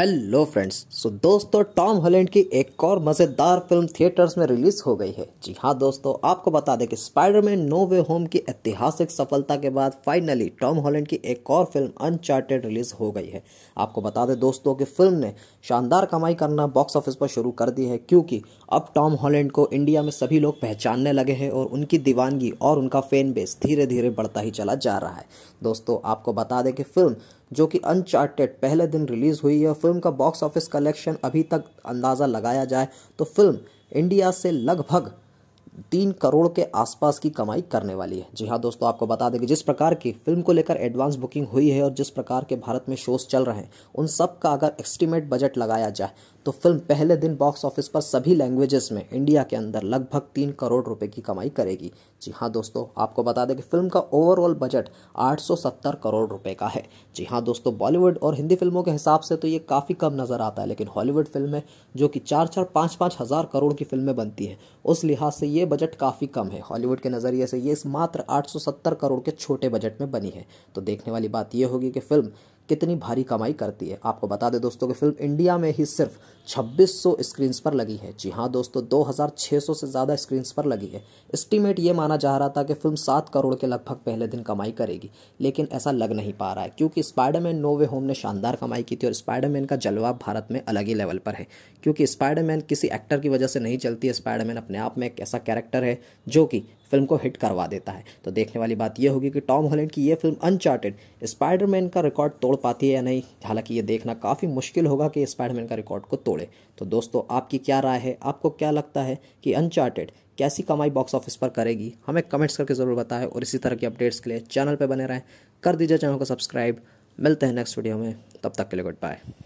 hello friends so दोस्तों Tom Holland की एक और मज़ेदार फिल्म थिएटर्स में रिलीज़ हो गई है जी हाँ दोस्तों आपको बता दें कि स्पाइडरमैन नो वे होम की ऐतिहासिक सफलता के बाद फाइनली टॉम हॉलैंड की एक और फिल्म अनचार्टेड रिलीज़ हो गई है आपको बता दें दोस्तों कि फिल्म ने शानदार कमाई करना बॉक्स ऑफिस पर शुरू कर दी है क्योंकि अब टॉम हॉलैंड को इंडिया में सभी लोग पहचानने लगे हैं और उनकी दीवानगी और उनका फैन बेस धीरे धीरे बढ़ता ही चला जा रहा है दोस्तों आपको बता दें कि फिल्म जो कि अनचार्टेड पहले दिन रिलीज़ हुई है फिल्म का बॉक्स ऑफिस कलेक्शन अभी तक अंदाज़ा लगाया जाए तो फिल्म इंडिया से लगभग तीन करोड़ के आसपास की कमाई करने वाली है जी हाँ दोस्तों आपको बता दें कि जिस प्रकार की फिल्म को लेकर एडवांस बुकिंग हुई है और जिस प्रकार के भारत में शोज चल रहे हैं उन सब का अगर एस्टिमेट बजट लगाया जाए तो फिल्म पहले दिन बॉक्स ऑफिस पर सभी लैंग्वेजेस में इंडिया के अंदर लगभग तीन करोड़ रुपए की कमाई करेगी जी हाँ दोस्तों आपको बता दें कि फिल्म का ओवरऑल बजट 870 करोड़ रुपए का है जी हाँ दोस्तों बॉलीवुड और हिंदी फिल्मों के हिसाब से तो ये काफ़ी कम नज़र आता है लेकिन हॉलीवुड फिल्में जो कि चार चार पाँच पाँच हज़ार करोड़ की फिल्में बनती हैं उस लिहाज से ये बजट काफ़ी कम है हॉलीवुड के नज़रिए से ये इस मात्र आठ करोड़ के छोटे बजट में बनी है तो देखने वाली बात यह होगी कि फिल्म कितनी भारी कमाई करती है आपको बता दें दोस्तों कि फिल्म इंडिया में ही सिर्फ 2600 स्क्रीन्स पर लगी है जी हाँ दोस्तों 2600 से ज़्यादा स्क्रीन्स पर लगी है एस्टीमेट ये माना जा रहा था कि फिल्म सात करोड़ के लगभग पहले दिन कमाई करेगी लेकिन ऐसा लग नहीं पा रहा है क्योंकि स्पाइडरमैन नो वे होम ने शानदार कमाई की थी और स्पाइडरमैन का जलवा भारत में अलग ही लेवल पर है क्योंकि स्पाइडरमैन किसी एक्टर की वजह से नहीं चलती है स्पाइडरमैन अपने आप में एक ऐसा कैरेक्टर है जो कि फिल्म को हिट करवा देता है तो देखने वाली बात यह होगी कि टॉम हॉलैंड की यह फिल्म अनचार्टेड स्पाइडरमैन का रिकॉर्ड तोड़ पाती है या नहीं हालांकि ये देखना काफ़ी मुश्किल होगा कि स्पाइडरमैन का रिकॉर्ड को तोड़े तो दोस्तों आपकी क्या राय है आपको क्या लगता है कि अनचार्टेड कैसी कमाई बॉक्स ऑफिस पर करेगी हमें कमेंट्स करके ज़रूर बताएं और इसी तरह की अपडेट्स के लिए चैनल पर बने रहें कर दीजिए चैनल को सब्सक्राइब मिलते हैं नेक्स्ट वीडियो में तब तक के लिए गुड बाय